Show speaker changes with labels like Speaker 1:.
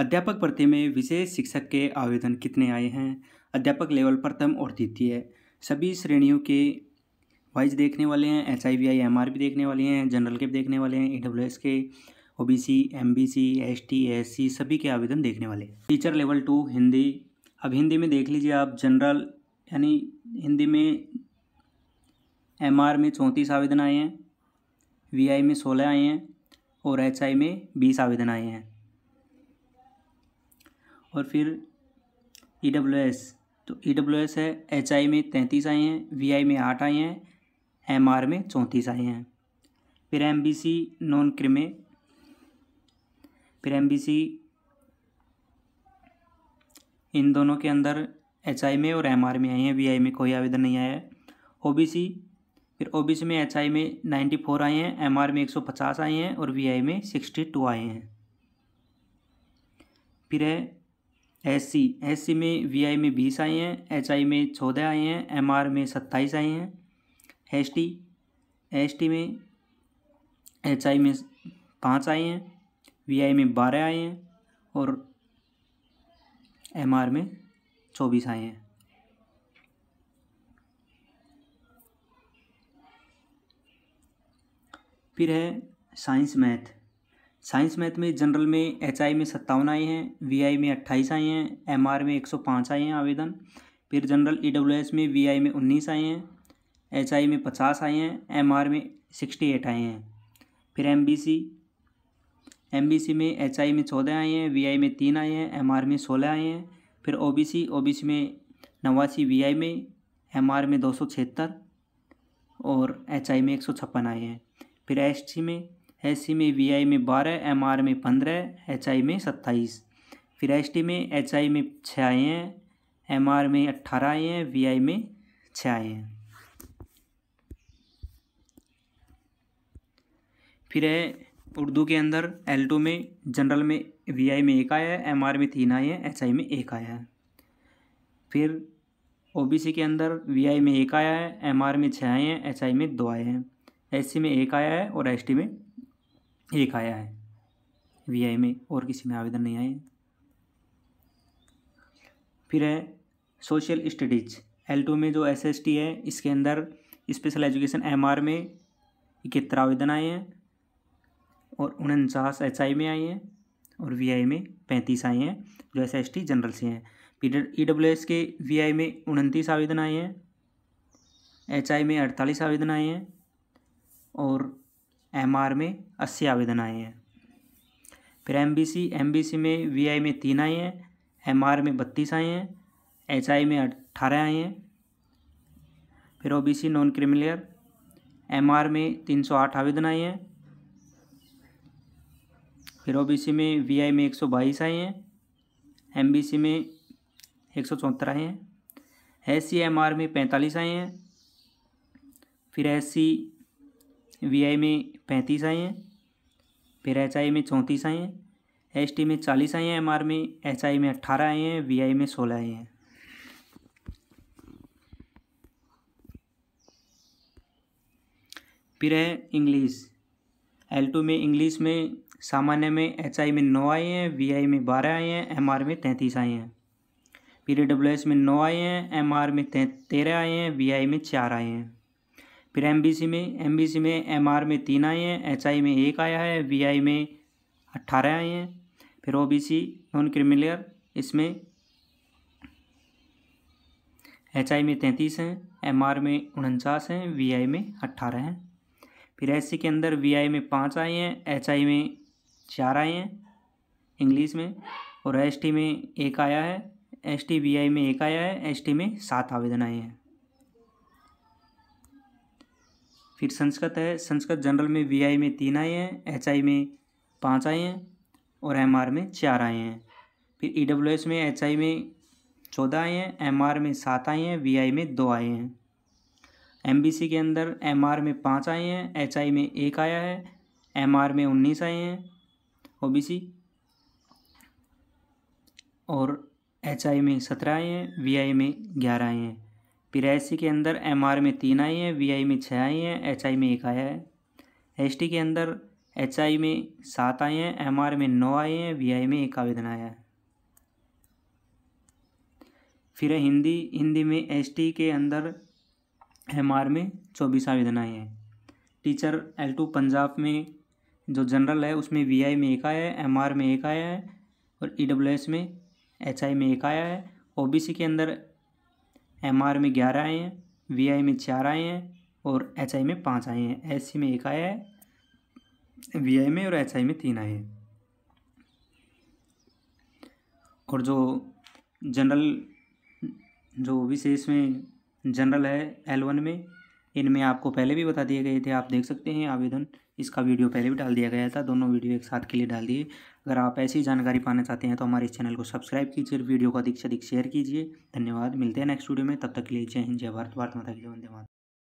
Speaker 1: अध्यापक भर्ती में विशेष शिक्षक के आवेदन कितने आए हैं अध्यापक लेवल प्रथम और द्वितीय सभी श्रेणियों के वाइज देखने वाले हैं H I V I M R भी देखने वाले हैं जनरल के भी देखने वाले हैं ई डब्ल्यू एस के O B C M B C S T S C सभी के आवेदन देखने वाले हैं टीचर लेवल टू हिंदी अब हिंदी में देख लीजिए आप जनरल यानी हिंदी में एम आर में चौंतीस आवेदन आए हैं वी आई में सोलह आए हैं और एच आई में बीस आवेदन आए हैं और फिर ई डब्ल्यू एस तो ई डब्ल्यू एस है एच आई में तैंतीस आए हैं वी आई में आठ आए हैं एम आर में चौंतीस आए हैं फिर M B C non creamy फिर एम बी सी इन दोनों के अंदर एच आई में और एम आर में आए हैं वी आई में कोई आवेदन नहीं आया है ओ बी सी फिर ओ बी सी में एच आई में नाइन्टी फोर आए हैं एम आर में एक सौ पचास आए हैं और वी आई में सिक्सटी टू आए हैं फिर है एस सी एस सी में वी आई में बीस आए हैं एच आई में चौदह आए हैं एम आर में सत्ताईस आए हैं एस टी एस टी में एच आई में पाँच आए हैं वी आई में बारह आए हैं और एम आर में चौबीस आए हैं फिर है साइंस मैथ साइंस मैथ में जनरल में एच में सत्तावन आए हैं वी में अट्ठाईस आए हैं एम में एक आए हैं आवेदन फिर जनरल ई में वी में उन्नीस आए हैं एच में पचास आए हैं एम में सिक्सटी एट आए हैं फिर एम एमबीसी में एच में चौदह आए हैं वी में तीन आए हैं एम में सोलह आए हैं फिर ओबीसी ओबीसी में नवासी वी में एम में दो सौ छिहत्तर और एच में एक सौ छप्पन आए हैं फिर एस में एस सी में वी आई में बारह एम आर में पंद्रह एच आई में सत्ताईस फिर एस टी में एच आई में छः आए हैं एम आर में अट्ठारह आए हैं वी आई में छः आए हैं फिर है उर्दू के अंदर एल में जनरल में वी आई में एक आया है एम आर में तीन आए हैं एच आई में एक आया है फिर ओ बी सी के अंदर वी आई में एक आया है एम आर में छः आए हैं एच आई में दो आए हैं एस सी में एक आया है और एस टी में एक आया है वी में और किसी में आवेदन नहीं आए फिर है सोशल स्टडीज एल टू में जो एस एस टी है इसके अंदर स्पेशल एजुकेशन एम आर में इकहत्तर आवेदन आए हैं और उनचास एच आई में आए हैं और वी आई में पैंतीस आए हैं जो एस एस टी जनरल से हैं फिर ई डब्ल्यू एस के वी आई में उनतीस आवेदन आए हैं एच आई में अड़तालीस आवेदन आए हैं और एम आर में अस्सी आवेदन आए हैं फिर M B C M B C में वी आई में तीन आए हैं एम आर में बत्तीस आए हैं एच आई में अट्ठारह आए हैं फिर O B C non creamy layer M R में तीन सौ आठ आवेदन आए हैं फिर ओ बी सी में वी आई में एक सौ बाईस आए हैं एम बी सी में एक सौ चौहत्तर आए हैं एस सी एम आर में पैंतालीस आए हैं फिर एस सी वी आई में पैंतीस आए हैं फिर एच आई में चौंतीस आए हैं एस टी में चालीस आए हैं एम आर में एच आई में अट्ठारह आए हैं वी आई में सोलह आए हैं फिर है इंग्लिश एल टू में इंग्लिश में सामान्य में एच आई में नौ आए हैं वी आई में बारह आए हैं एम आर में तैंतीस आए हैं फिर डब्ल्यू एस में नौ आए हैं एम आर में तेरह आए हैं वी आई में चार आए हैं फिर एमबीसी में एमबीसी में एमआर में तीन आए हैं एचआई में एक आया है वीआई में अट्ठारह आए हैं फिर ओबीसी नॉन क्रिमिलियर इसमें एचआई में तैंतीस हैं एमआर में उनचास हैं वीआई में अट्ठारह हैं फिर सी के अंदर वीआई में पाँच आए हैं एचआई में चार आए हैं इंग्लिश में और एसटी में एक आया है एस टी वी आई में एक आया है एस टी में सात आवेदन आए हैं फिर संस्कृत है संस्कृत जनरल में वी में तीन आए हैं एच में पाँच आए हैं और एम में चार आए हैं फिर ई e डब्ल्यू में एच में चौदह आए हैं एम में सात आए हैं वी में दो आए हैं एम के अंदर एम में पाँच आए हैं एच में एक आया है एम में उन्नीस आए हैं ओ और एच में सत्रह आए हैं वी में ग्यारह आए हैं पिरासी के अंदर एम आर में तीन आई हैं वी आई में छः आई हैं एच आई में एक आया है एस टी के अंदर एच आई में सात आए हैं एम आर में नौ आए हैं वी आई में एक आवेदन आया है फिर है हिंदी हिंदी में एस टी के अंदर एम आर में चौबीस आवेदन आए हैं टीचर एल टू पंजाब में जो जनरल है उसमें वी आई में एक आया है एम आर में एक आया है और ई डब्ल्यू एस में एच आई में एक आया है ओ बी सी के अंदर एम आर में ग्यारह आए हैं वी आई में चार आए हैं और एच आई में पाँच आए हैं एस सी में एक आया है वी आई में और एच आई में तीन आए हैं और जो जनरल जो विशेष में जनरल है एल वन में इनमें आपको पहले भी बता दिए गए थे आप देख सकते हैं आवेदन इसका वीडियो पहले भी डाल दिया गया था दोनों वीडियो एक साथ के लिए डाल दिए अगर आप ऐसी जानकारी पाना चाहते हैं तो हमारे इस चैनल को सब्सक्राइब कीजिए वीडियो को अधिक से अधिक शेयर कीजिए धन्यवाद मिलते हैं नेक्स्ट वीडियो में तब तक के लिए जय हिंद जय भारत भारत माता की जय वंदे